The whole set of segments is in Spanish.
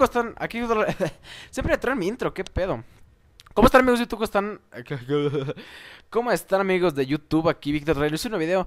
¿Cómo están? Aquí. Siempre traen mi intro, qué pedo. ¿Cómo están amigos de YouTube? ¿Cómo están? amigos de YouTube? Aquí Víctor Reyes, un video.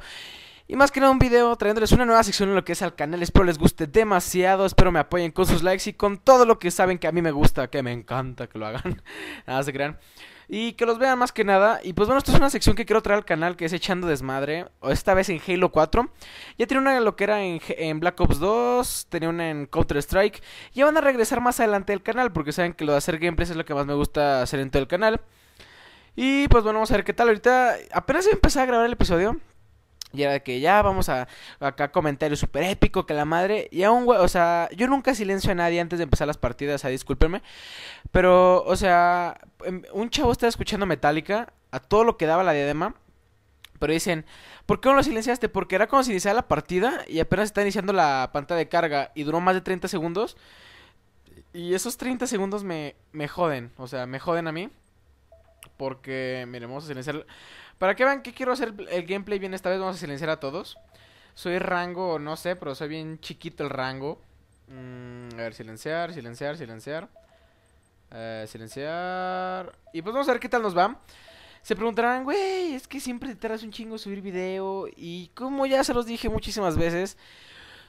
Y más que nada un video trayéndoles una nueva sección en lo que es al canal. Espero les guste demasiado. Espero me apoyen con sus likes y con todo lo que saben que a mí me gusta, que me encanta que lo hagan. nada se crean. Y que los vean más que nada. Y pues bueno, esto es una sección que quiero traer al canal que es Echando Desmadre. O esta vez en Halo 4. Ya tenía una lo que era en, Black Ops 2. Tenía una en Counter Strike. Ya van a regresar más adelante al canal. Porque saben que lo de hacer gameplays es lo que más me gusta hacer en todo el canal. Y pues bueno, vamos a ver qué tal. Ahorita apenas empecé a grabar el episodio. Y era de que ya vamos a acá comentario súper épico que la madre. Y aún, güey, o sea, yo nunca silencio a nadie antes de empezar las partidas, o sea, discúlpenme. Pero, o sea, em, un chavo estaba escuchando Metallica a todo lo que daba la diadema. Pero dicen, ¿por qué no lo silenciaste? Porque era como si iniciara la partida y apenas está iniciando la pantalla de carga y duró más de 30 segundos. Y esos 30 segundos me, me joden, o sea, me joden a mí porque, miren, vamos a silenciar... Para que vean que quiero hacer el gameplay bien esta vez, vamos a silenciar a todos. Soy rango, no sé, pero soy bien chiquito el rango. Mm, a ver, silenciar, silenciar, silenciar. Eh, silenciar. Y pues vamos a ver qué tal nos va. Se preguntarán, güey, es que siempre te tardas un chingo subir video. Y como ya se los dije muchísimas veces,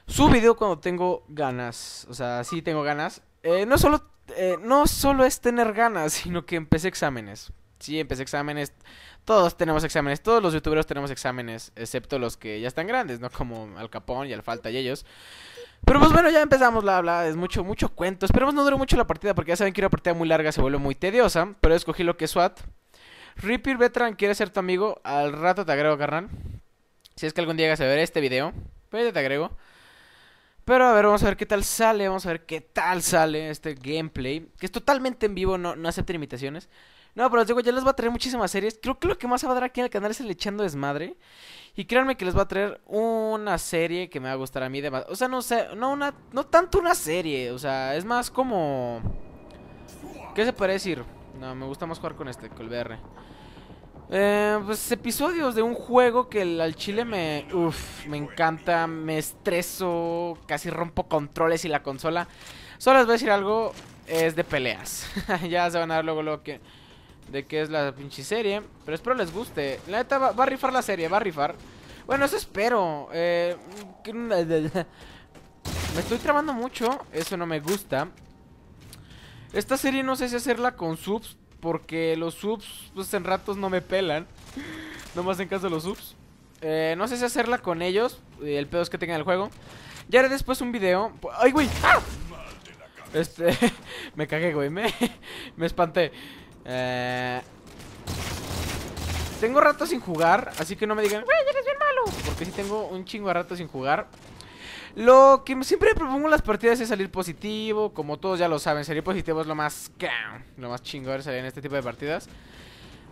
subo video cuando tengo ganas. O sea, sí tengo ganas. Eh, no, solo, eh, no solo es tener ganas, sino que empecé exámenes sí empecé exámenes. Todos tenemos exámenes, todos los youtuberos tenemos exámenes, excepto los que ya están grandes, ¿no? Como Al Capón y Al Falta y ellos. Pero pues bueno, ya empezamos la habla, es mucho, mucho cuento. Esperemos no dure mucho la partida, porque ya saben que una partida muy larga se vuelve muy tediosa. Pero escogí lo que es SWAT. Ripir Betran quiere ser tu amigo, al rato te agrego, carnal. Si es que algún día llegas a ver este video, pues ya te agrego. Pero a ver, vamos a ver qué tal sale, vamos a ver qué tal sale este gameplay, que es totalmente en vivo, no, no acepta limitaciones. No, pero les digo, ya les va a traer muchísimas series. Creo que lo que más va a dar aquí en el canal es el Echando Desmadre. Y créanme que les va a traer una serie que me va a gustar a mí. De más. O sea, no sé, no, una, no tanto una serie. O sea, es más como... ¿Qué se puede decir? No, me gusta más jugar con este, con el VR. Eh, pues episodios de un juego que al chile me... Uf, me encanta, me estreso, casi rompo controles y la consola. Solo les voy a decir algo, es de peleas. ya se van a dar luego lo que de qué es la pinche serie. Pero espero les guste. La neta va, a rifar la serie, va a rifar. Bueno, eso espero. Eh, me estoy trabando mucho. Eso no me gusta. Esta serie no sé si hacerla con subs. Porque los subs, pues en ratos no me pelan. Nomás en caso de los subs. Eh, no sé si hacerla con ellos. El pedo es que tengan el juego. Ya haré después un video. ¡Ay, güey! ¡Ah! Este. me cagué, güey. Me, me espanté. Eh... Tengo rato sin jugar, así que no me digan, güey, eres bien malo. Porque si tengo un chingo de rato sin jugar. Lo que siempre propongo en las partidas es salir positivo. Como todos ya lo saben, salir positivo es lo más... Lo más chingón salir en este tipo de partidas.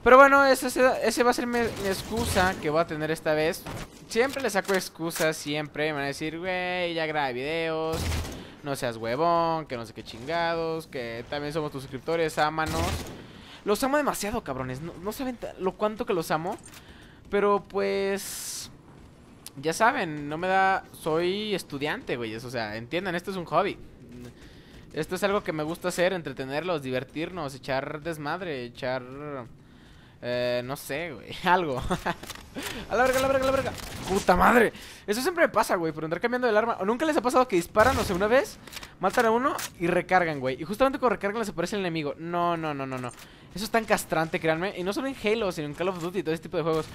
Pero bueno, esa va a ser mi, excusa que voy a tener esta vez. Siempre le saco excusas, siempre. Me van a decir, güey, ya grabe videos. No seas huevón, que no sé qué chingados. Que también somos tus suscriptores, ámanos. Los amo demasiado, cabrones. No, saben lo cuánto que los amo. Pero pues... Ya saben, no me da... Soy estudiante, güeyes. O sea, entiendan, esto es un hobby. Esto es algo que me gusta hacer, entretenerlos, divertirnos, echar desmadre, echar... Eh, no sé, güey. Algo. a la verga, a la verga, a la verga. Puta madre. Eso siempre me pasa, güey, por andar cambiando el arma. ¿O nunca les ha pasado que disparan, o sé, una vez, matan a uno y recargan, güey. Y justamente cuando recargan les aparece el enemigo. No, no, no, no, no. Eso es tan castrante, créanme. Y no solo en Halo, sino en Call of Duty y todo ese tipo de juegos.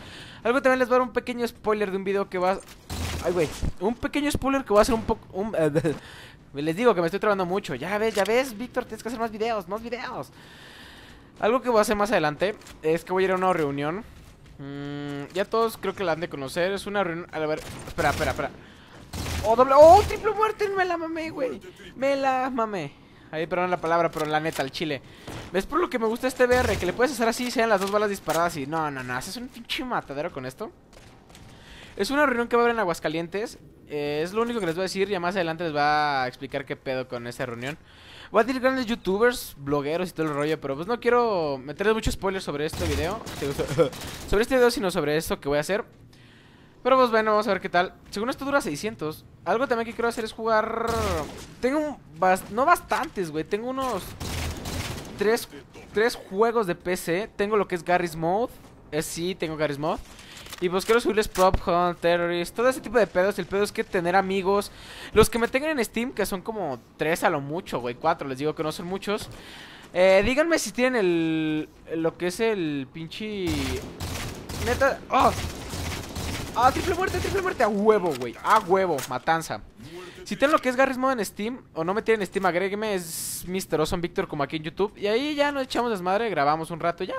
Algo también les va a dar un pequeño spoiler de un video que va. Ay, güey. Un pequeño spoiler que va a ser un poco. Eh, les digo que me estoy trabando mucho. Ya ves, ya ves, Víctor, tienes que hacer más videos, más videos. Algo que voy a hacer más adelante es que voy a ir a una reunión. Mm, ya todos creo que la han de conocer. Es una reunión... A ver, espera, espera, espera. ¡Oh, doble! ¡Oh, triple muerte! Me la mamé, güey. Me la mamé. Ahí perdón la palabra, pero la neta, el chile. ¿Ves por lo que me gusta este BR? Que le puedes hacer así, sean las dos balas disparadas y... No, no, no. Haces un pinche matadero con esto. Es una reunión que va a haber en Aguascalientes. Eh, es lo único que les voy a decir. Ya más adelante les va a explicar qué pedo con esa reunión. Voy a decir grandes youtubers, blogueros y todo el rollo, pero pues no quiero meterles mucho spoiler sobre este video. sobre este video, sino sobre esto que voy a hacer. Pero pues bueno, vamos a ver qué tal. Según esto dura 600. Algo también que quiero hacer es jugar... Tengo un no bastantes, güey. Tengo unos... Tres, tres juegos de PC. Tengo lo que es Garry's Mode. Eh, sí, tengo Garry's Mode. Y pues quiero subirles Prop Hunt, Terrorist, todo ese tipo de pedos. El pedo es que tener amigos. Los que me tengan en Steam, que son como tres a lo mucho, güey, cuatro, les digo que no son muchos. Eh, díganme si tienen el. Lo que es el pinche. Neta. ¡Oh! ¡Ah, triple muerte, triple muerte! ¡A huevo, güey! ¡A huevo! Matanza. Si tienen lo que es Garry's Mod en Steam o no me tienen Steam, agrégueme. Es Mr. Awesome Victor como aquí en YouTube. Y ahí ya nos echamos desmadre, grabamos un rato ya.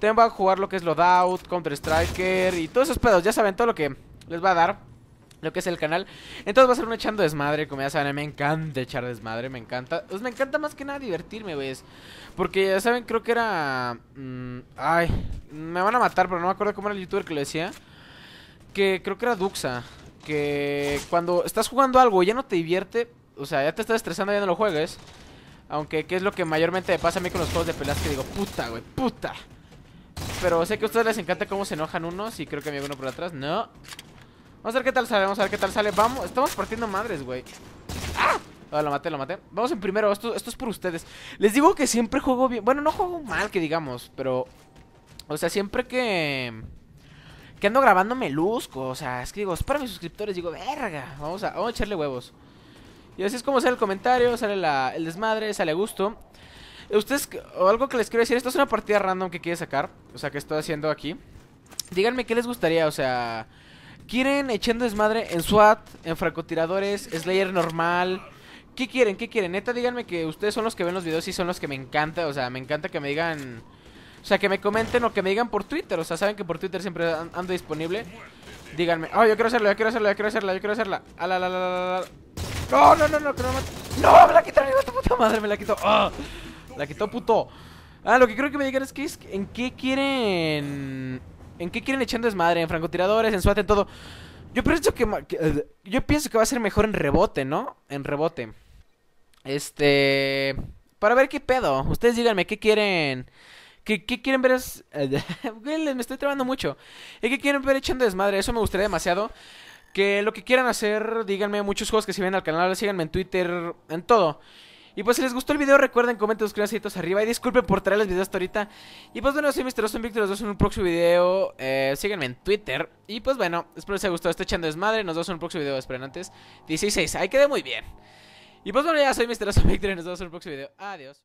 También va a jugar lo que es lo Loadout, Counter Striker y todos esos pedos. Ya saben todo lo que les va a dar lo que es el canal. Entonces va a ser un echando desmadre, como ya saben, me encanta echar desmadre, me encanta. Pues me encanta más que nada divertirme, ¿ves? Porque ya saben, creo que era... Mm, ay, me van a matar, pero no me acuerdo cómo era el youtuber que lo decía. Que creo que era Duxa. Que cuando estás jugando algo ya no te divierte, o sea, ya te estás estresando ya no lo juegues. Aunque, ¿qué es lo que mayormente me pasa a mí con los juegos de peleas? Que digo, puta, güey, puta. Pero sé que a ustedes les encanta cómo se enojan unos Y creo que me uno por atrás, no Vamos a ver qué tal sale, vamos a ver qué tal sale Vamos, estamos partiendo madres, güey ¡Ah! lo maté, lo maté Vamos en primero, esto, es por ustedes Les digo que siempre juego bien Bueno, no juego mal, que digamos, pero... O sea, siempre que... Que ando grabando me O sea, es que digo, es para mis suscriptores Digo, verga, vamos a, echarle huevos Y así es como sale el comentario Sale el desmadre, sale a gusto Ustedes, o algo que les quiero decir, esto es una partida random que quiere sacar. O sea, que estoy haciendo aquí. Díganme qué les gustaría, o sea... ¿Quieren echando desmadre en SWAT, en francotiradores, Slayer normal? ¿Qué quieren? ¿Qué quieren? Neta, díganme que ustedes son los que ven los videos y son los que me encanta. O sea, me encanta que me digan... O sea, que me comenten o que me digan por Twitter. O sea, saben que por Twitter siempre ando disponible. Díganme. Oh, yo quiero hacerlo, yo quiero hacerla, yo quiero hacerla, yo quiero hacerla. la, la, la, la, No, no, no, no, no me... No, me la puta madre, me la quitó. Ah. La quitó, puto. Ah, lo que creo que me digan es que es en qué quieren... ¿En qué quieren echando desmadre? ¿En francotiradores? ¿En SWAT? ¿En todo? Yo pienso que, eh, Yo pienso que va a ser mejor en rebote, ¿no? En rebote. Este... Para ver qué pedo. Ustedes díganme qué quieren... ¿Qué, quieren ver? Eh, me estoy trabando mucho. ¿Y qué quieren ver echando desmadre? Eso me gustaría demasiado. Que lo que quieran hacer, díganme muchos juegos que se ven al canal, síganme en Twitter, en todo. Y pues si les gustó el video, recuerden, comenten, suscríbanse arriba. Y disculpen por traerles videos hasta ahorita. Y pues bueno, soy Mr. en Víctor, nos vemos en un próximo video. Eh, en Twitter. Y pues bueno, espero les haya gustado. Estoy echando desmadre. Nos vemos en un próximo video. Esperen antes. 16. Ahí quedé muy bien. Y pues bueno, ya soy Mr. Víctor y nos vemos en un próximo video. Adiós.